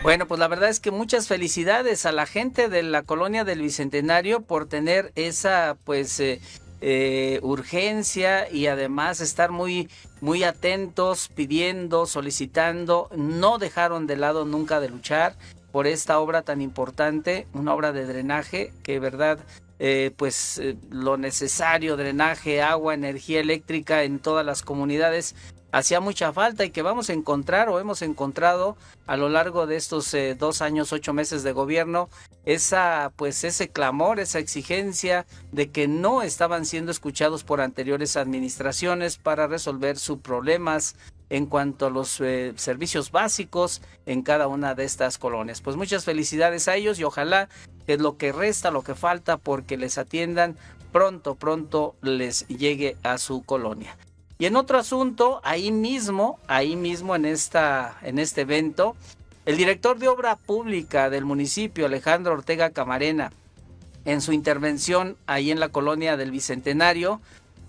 Bueno, pues la verdad es que muchas felicidades a la gente de la colonia del Bicentenario por tener esa pues eh, eh, urgencia y además estar muy muy atentos, pidiendo, solicitando, no dejaron de lado nunca de luchar por esta obra tan importante, una obra de drenaje que verdad eh, pues lo necesario, drenaje, agua, energía eléctrica en todas las comunidades hacía mucha falta y que vamos a encontrar o hemos encontrado a lo largo de estos eh, dos años, ocho meses de gobierno, esa, pues, ese clamor, esa exigencia de que no estaban siendo escuchados por anteriores administraciones para resolver sus problemas en cuanto a los eh, servicios básicos en cada una de estas colonias. Pues muchas felicidades a ellos y ojalá que lo que resta, lo que falta, porque les atiendan pronto, pronto les llegue a su colonia. Y en otro asunto, ahí mismo, ahí mismo en, esta, en este evento, el director de obra pública del municipio, Alejandro Ortega Camarena, en su intervención ahí en la colonia del Bicentenario,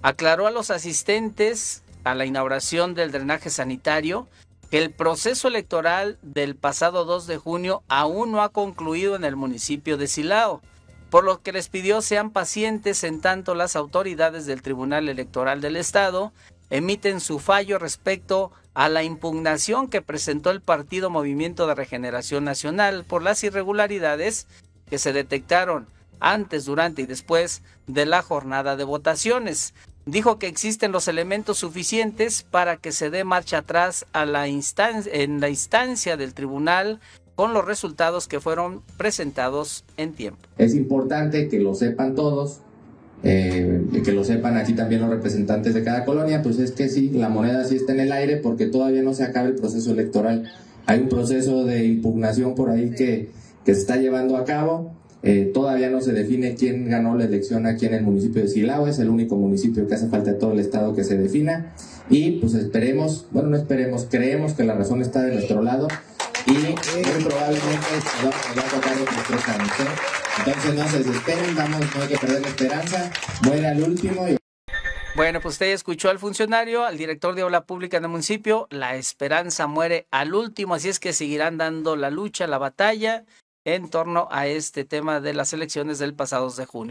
aclaró a los asistentes a la inauguración del drenaje sanitario que el proceso electoral del pasado 2 de junio aún no ha concluido en el municipio de Silao, por lo que les pidió sean pacientes en tanto las autoridades del Tribunal Electoral del Estado emiten su fallo respecto a la impugnación que presentó el Partido Movimiento de Regeneración Nacional por las irregularidades que se detectaron antes, durante y después de la jornada de votaciones. Dijo que existen los elementos suficientes para que se dé marcha atrás a la instancia, en la instancia del tribunal con los resultados que fueron presentados en tiempo. Es importante que lo sepan todos. Eh, que lo sepan aquí también los representantes de cada colonia, pues es que sí, la moneda sí está en el aire porque todavía no se acaba el proceso electoral. Hay un proceso de impugnación por ahí que, se está llevando a cabo. Eh, todavía no se define quién ganó la elección aquí en el municipio de Silao, es el único municipio que hace falta a todo el estado que se defina. Y pues esperemos, bueno, no esperemos, creemos que la razón está de nuestro lado y muy probablemente se va a tocar otros tres años. ¿eh? Entonces no se desesperen, vamos, no hay que perder la esperanza. muere al último bueno, pues usted escuchó al funcionario, al director de obra pública en el municipio. La esperanza muere al último, así es que seguirán dando la lucha, la batalla en torno a este tema de las elecciones del pasado 2 de junio.